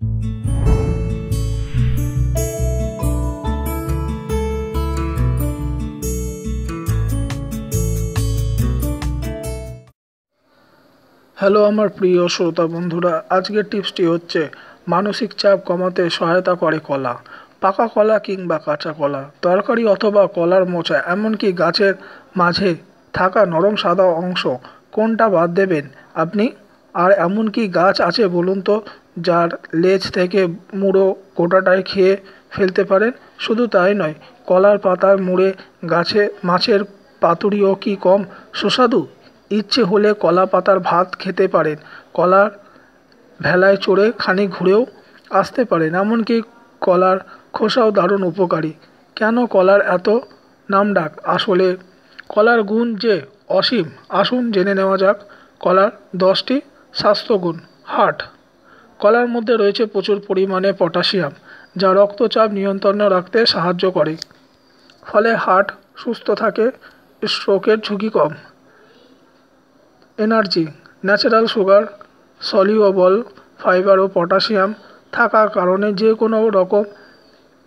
hello আমার প্রিয় শ্রোতা বন্ধুরা আজকের টিপসটি হচ্ছে মানসিক চাপ কমাতে সহায়তা করে কলা পাকা কলা কিংবা কাঁচা কলা তরকারি অথবা কলার মোচা এমনকি গাছের মাঝে থাকা নরম সাদা অংশ কোনটা বাদ দেবেন আপনি আর এমনকি গাছ আছে বলুন তো যার লেজ থেকে মুড়ো গোটাটাই খেয়ে ফেলতে পারেন শুধু তাই নয় কলার পাতায় মুড়ে গাছে মাছের পাতুরিও কি কম সুস্বাদু ইচ্ছে হলে কলা পাতার ভাত খেতে পারেন কলার ভেলায় চড়ে খানি ঘুরেও আসতে পারেন এমনকি কলার খোসাও দারুণ উপকারী কেন কলার এত নাম ডাক আসলে কলার গুণ যে অসীম আসুন জেনে নেওয়া যাক কলার দশটি স্বাস্থ্যগুণ হার্ট কলার মধ্যে রয়েছে প্রচুর পরিমাণে পটাশিয়াম যা রক্তচাপ নিয়ন্ত্রণে রাখতে সাহায্য করে ফলে হার্ট সুস্থ থাকে স্ট্রোকের ঝুঁকি কম energy natural sugar soluble fibre ও পটাশিয়াম থাকার কারণে যে কোনো রকম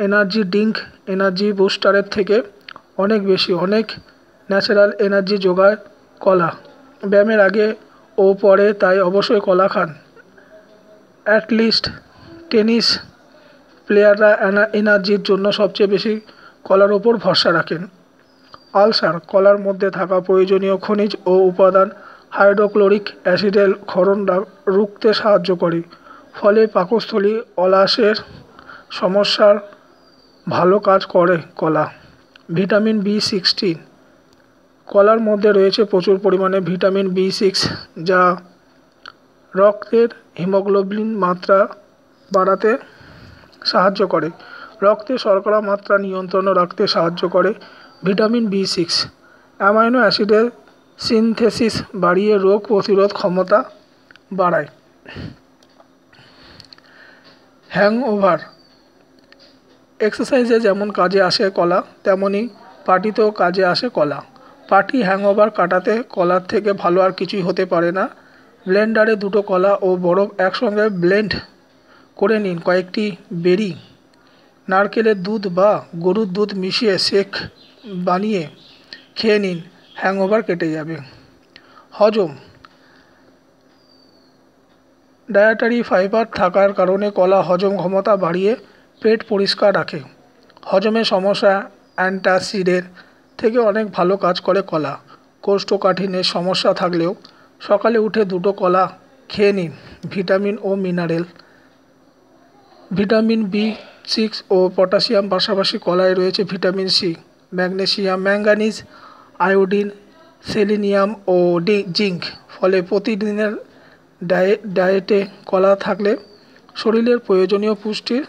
এনার্জি ড্রিঙ্ক এনার্জি বুস্টারের থেকে অনেক বেশি অনেক ন্যাচারাল এনার্জি যোগায় কলা ব্যায়ামের আগে ও পরে তাই অবশ্যই কলা খান অ্যাটলিস্ট টেনিস প্লেয়াররা এনার্জির জন্য সবচেয়ে বেশি কলার ওপর ভরসা রাখেন আলসার কলার মধ্যে থাকা প্রয়োজনীয় খনিজ ও উপাদান হাইড্রোক্লোরিক অ্যাসিডের ক্ষরণ রুখতে সাহায্য করে ফলে পাকস্থলী অলাসের সমস্যার ভালো কাজ করে কলা ভিটামিন বি সিক্সটিন কলার মধ্যে রয়েছে প্রচুর পরিমাণে ভিটামিন বি সিক্স যা রক্তের হিমোগ্লোবিন মাত্রা বাড়াতে সাহায্য করে রক্তে শর্করা মাত্রা নিয়ন্ত্রণ রাখতে সাহায্য করে ভিটামিন বি সিক্স অ্যামাইনো অ্যাসিডের সিনথেসিস বাড়িয়ে রোগ প্রতিরোধ ক্ষমতা বাড়ায় হ্যাংওভার এক্সারসাইজে যেমন কাজে আসে কলা তেমনই পার্টিতেও কাজে আসে কলা পার্টি হ্যাংওভার কাটাতে কলার থেকে ভালো আর কিছুই হতে পারে না ব্লেন্ডারে দুটো কলা ও বরফ একসঙ্গে ব্লেন্ড করে নিন কয়েকটি বেরি নারকেলের দুধ বা গরুর দুধ মিশিয়ে শেখ বানিয়ে খেয়ে নিন হ্যাংওভার কেটে যাবে হজম ডায়েটারি ফাইবার থাকার কারণে কলা হজম ক্ষমতা বাড়িয়ে পেট পরিষ্কার রাখে হজমের সমস্যা অ্যান্টাসিডের থেকে অনেক ভালো কাজ করে কলা কোষ্ঠকাঠিন্যের সমস্যা থাকলেও সকালে উঠে দুটো কলা খেয়ে নিন ভিটামিন ও মিনারেল ভিটামিন বি সিক্স ও পটাশিয়াম পাশাপাশি কলায় রয়েছে vitamin C magnesium manganese iodine selenium ও ডি জিঙ্ক ফলে প্রতিদিনের ডায়েটে কলা থাকলে শরীরের প্রয়োজনীয় পুষ্টির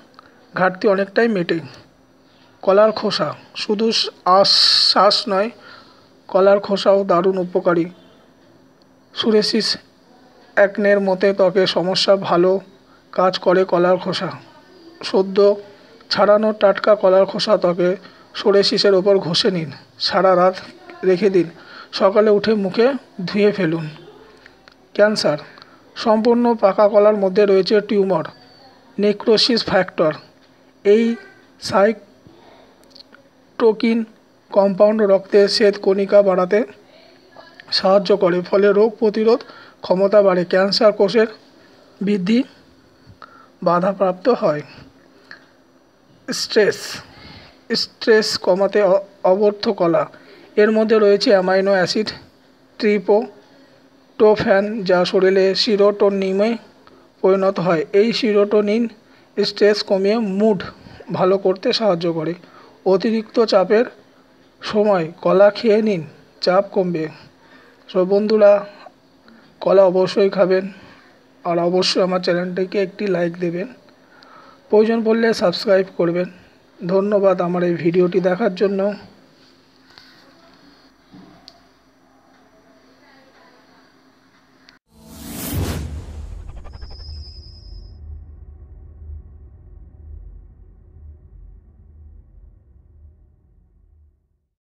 ঘাটতি অনেকটাই মেটে কলার খোসা শুধু আশ্বাস নয় কলার খোসাও দারুণ উপকারী সুরেশিস একনের মতে ত্বকের সমস্যা ভালো কাজ করে কলার খোসা সদ্য ছাড়ানো টাটকা কলার খোসা ত্বকে সুরেশিসের ওপর ঘষে নিন সারা রাত রেখে দিন সকালে উঠে মুখে ধুয়ে ফেলুন ক্যান্সার সম্পূর্ণ পাকা কলার মধ্যে রয়েছে টিউমার নেক্রোসিস ফ্যাক্টর এই টোকিন কম্পাউন্ড রক্তে শ্বেত কণিকা বাড়াতে সাহায্য করে ফলে রোগ প্রতিরোধ ক্ষমতা বাড়ে ক্যান্সার কোষের বৃদ্ধি বাধাপ্রাপ্ত হয় স্ট্রেস স্ট্রেস কমাতে অবর্থ কলা এর মধ্যে রয়েছে অ্যামাইনো অ্যাসিড ট্রিপো টোফ্যান যা শরীরে সিরোটোনিমে পরিণত হয় এই সিরোটোনিন স্ট্রেস কমিয়ে মুড ভালো করতে সাহায্য করে অতিরিক্ত চাপের সময় কলা খেয়ে নিন চাপ কমবে সো বন্ধুরা কলা অবশ্যই খাবেন আর অবশ্যই আমার চ্যানেলটিকে একটি লাইক দেবেন প্রয়োজন পড়লে সাবস্ক্রাইব করবেন ধন্যবাদ আমার এই ভিডিওটি দেখার জন্য